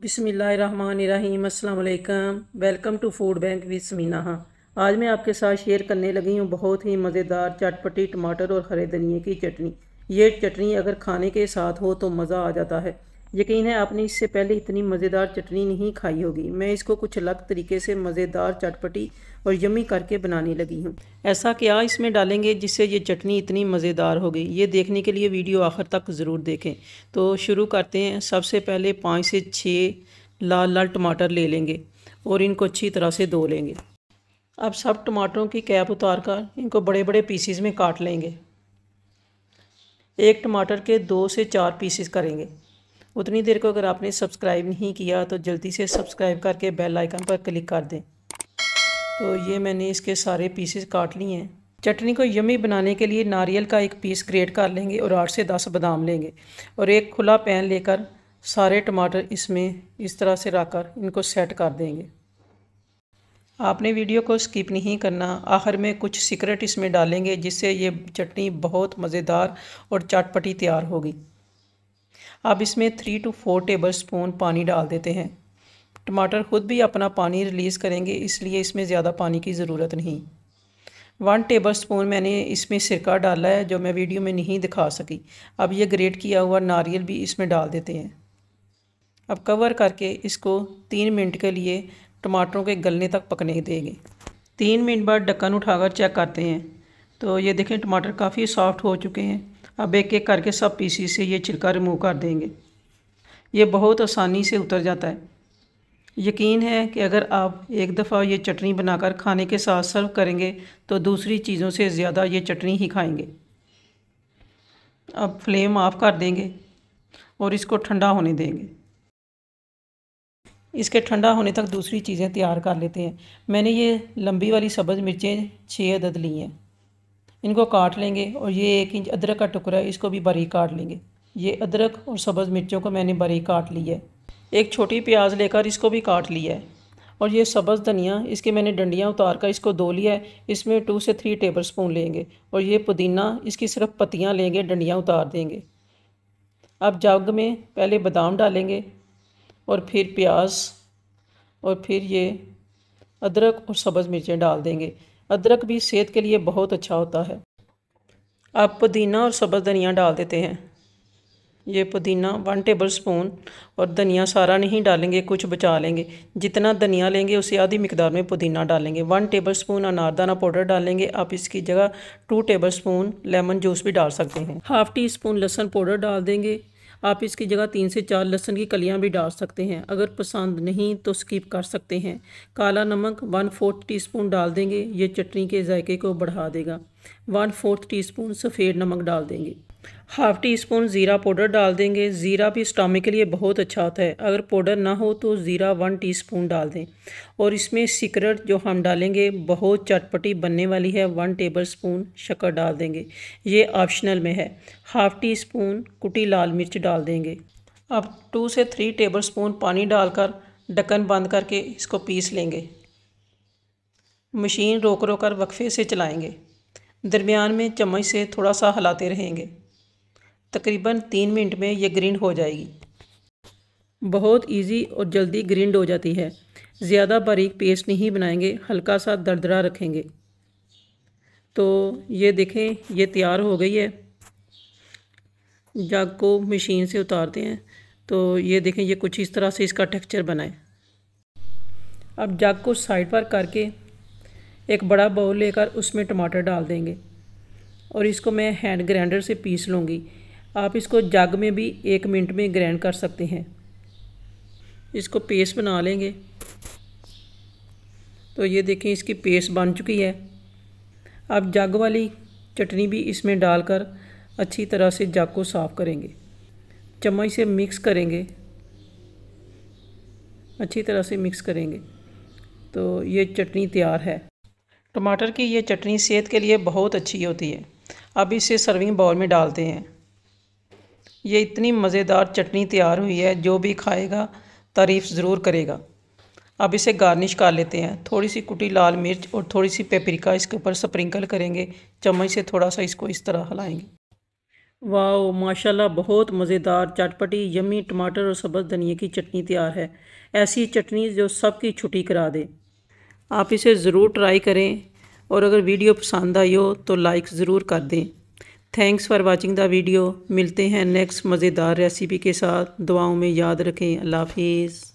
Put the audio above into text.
बिसमीम अल्लाम welcome to food bank with Sameena हाँ, आज मैं आपके साथ शेयर करने लगी हूँ बहुत ही मज़ेदार चटपटी टमाटर और हरे धनिए की चटनी ये चटनी अगर खाने के साथ हो तो मज़ा आ जाता है यकीन है आपने इससे पहले इतनी मज़ेदार चटनी नहीं खाई होगी मैं इसको कुछ अलग तरीके से मज़ेदार चटपटी और यमी करके बनाने लगी हूँ ऐसा क्या इसमें डालेंगे जिससे ये चटनी इतनी मज़ेदार होगी ये देखने के लिए वीडियो आखिर तक ज़रूर देखें तो शुरू करते हैं सबसे पहले पाँच से छः लाल लाल टमाटर ले लेंगे और इनको अच्छी तरह से धो लेंगे अब सब टमाटरों की कैप उतार कर इनको बड़े बड़े पीसीज में काट लेंगे एक टमाटर के दो से चार पीसीस करेंगे उतनी देर को अगर आपने सब्सक्राइब नहीं किया तो जल्दी से सब्सक्राइब करके बेल आइकन पर क्लिक कर दें तो ये मैंने इसके सारे पीसेस काट लिए हैं चटनी को यमी बनाने के लिए नारियल का एक पीस ग्रेट कर लेंगे और आठ से दस बादाम लेंगे और एक खुला पैन लेकर सारे टमाटर इसमें इस तरह से कर इनको सेट कर देंगे आपने वीडियो को स्किप नहीं करना आखिर में कुछ सीक्रेट इसमें डालेंगे जिससे ये चटनी बहुत मज़ेदार और चटपटी तैयार होगी अब इसमें three two four tablespoon पानी डाल देते हैं टमाटर खुद भी अपना पानी रिलीज़ करेंगे इसलिए इसमें ज़्यादा पानी की ज़रूरत नहीं वन टेबल स्पून मैंने इसमें सिरका डाला है जो मैं वीडियो में नहीं दिखा सकी अब ये ग्रेट किया हुआ नारियल भी इसमें डाल देते हैं अब कवर करके इसको तीन मिनट के लिए टमाटरों के गलने तक पकने देंगे तीन मिनट बाद ढक्कन उठाकर चेक करते हैं तो ये देखें टमाटर काफ़ी सॉफ्ट हो चुके हैं अब एक एक करके सब पीसी से ये छिलका रिमूव कर देंगे ये बहुत आसानी से उतर जाता है यकीन है कि अगर आप एक दफ़ा ये चटनी बनाकर खाने के साथ सर्व करेंगे तो दूसरी चीज़ों से ज़्यादा ये चटनी ही खाएंगे अब फ्लेम ऑफ कर देंगे और इसको ठंडा होने देंगे इसके ठंडा होने तक दूसरी चीज़ें तैयार कर लेते हैं मैंने ये लंबी वाली सब्ज़ मिर्चें छः अदद ली हैं इनको काट लेंगे और ये एक इंच अदरक का टुकड़ा है इसको भी बारीक काट लेंगे ये अदरक और सब्ज़ मिर्चों को मैंने बारीक काट ली है एक छोटी प्याज लेकर इसको भी काट लिया है और ये सब्ज़ धनिया इसके मैंने डंडियाँ उतार कर इसको धो लिया है इसमें टू से थ्री टेबल स्पून लेंगे और ये पुदीना इसकी सिर्फ पत्तियाँ लेंगे डंडियाँ उतार देंगे अब जग में पहले बादाम डालेंगे और फिर प्याज और फिर ये अदरक और सब्ज़ मिर्चें डाल देंगे अदरक भी सेहत के लिए बहुत अच्छा होता है आप पुदीना और सब्ज़ धनिया डाल देते हैं ये पुदीना वन टेबल स्पून और धनिया सारा नहीं डालेंगे कुछ बचा लेंगे जितना धनिया लेंगे उसे आधी मिकदार में पुदीना डालेंगे वन टेबल स्पून अनारदाना पाउडर डालेंगे आप इसकी जगह two tablespoon lemon juice भी डाल सकते हैं हाफ़ टी स्पून लहसुन पाउडर डाल देंगे आप इसकी जगह तीन से चार लहसुन की कलियाँ भी डाल सकते हैं अगर पसंद नहीं तो स्किप कर सकते हैं काला नमक वन फोर्थ टी स्पून डाल देंगे ये चटनी के जायके को बढ़ा देगा वन फोर्थ टी स्पून सफ़ेद नमक डाल देंगे हाफ़ टी स्पून ज़ीरा पाउडर डाल देंगे ज़ीरा भी स्टामिक के लिए बहुत अच्छा होता है अगर पाउडर ना हो तो ज़ीरा वन टीस्पून डाल दें और इसमें सिकरट जो हम डालेंगे बहुत चटपटी बनने वाली है वन टेबल स्पून शक्कर डाल देंगे ये ऑप्शनल में है हाफ़ टी स्पून कुटी लाल मिर्च डाल देंगे अब टू से थ्री टेबल स्पून पानी डालकर ढक्कन बंद करके इसको पीस लेंगे मशीन रोक रोक कर वक्फे से चलाएँगे दरमियान में चम्मच से थोड़ा सा हिलाते रहेंगे तकरीबन तीन मिनट में ये ग्रिंड हो जाएगी बहुत इजी और जल्दी ग्रिंड हो जाती है ज़्यादा बारीक पेस्ट नहीं बनाएंगे हल्का सा दरदरा रखेंगे तो ये देखें ये तैयार हो गई है जग को मशीन से उतारते हैं तो ये देखें ये कुछ इस तरह से इसका टेक्सचर बनाए अब जाग को साइड पर करके एक बड़ा बाउल लेकर उसमें टमाटर डाल देंगे और इसको मैं हैंड ग्राइंडर से पीस लूँगी आप इसको जग में भी एक मिनट में ग्रैंड कर सकते हैं इसको पेस्ट बना लेंगे तो ये देखें इसकी पेस्ट बन चुकी है अब जग वाली चटनी भी इसमें डालकर अच्छी तरह से जग को साफ़ करेंगे चम्मच से मिक्स करेंगे अच्छी तरह से मिक्स करेंगे तो ये चटनी तैयार है टमाटर की ये चटनी सेहत के लिए बहुत अच्छी होती है अब इसे सर्विंग बाउल में डालते हैं ये इतनी मज़ेदार चटनी तैयार हुई है जो भी खाएगा तारीफ़ ज़रूर करेगा अब इसे गार्निश कर लेते हैं थोड़ी सी कुटी लाल मिर्च और थोड़ी सी पेपरिका इसके ऊपर स्प्रिंकल करेंगे चम्मच से थोड़ा सा इसको इस तरह हिलाएंगे वाह माशाल्लाह बहुत मज़ेदार चटपटी यमी टमाटर और सब्ज़ धनिया की चटनी तैयार है ऐसी चटनी जो सबकी छुट्टी करा दे आप इसे ज़रूर ट्राई करें और अगर वीडियो पसंद आई हो तो लाइक ज़रूर कर दें thanks for watching the video मिलते हैं नेक्स्ट मज़ेदार रेसिपी के साथ दुआओं में याद रखें अल्लाह हाफिज़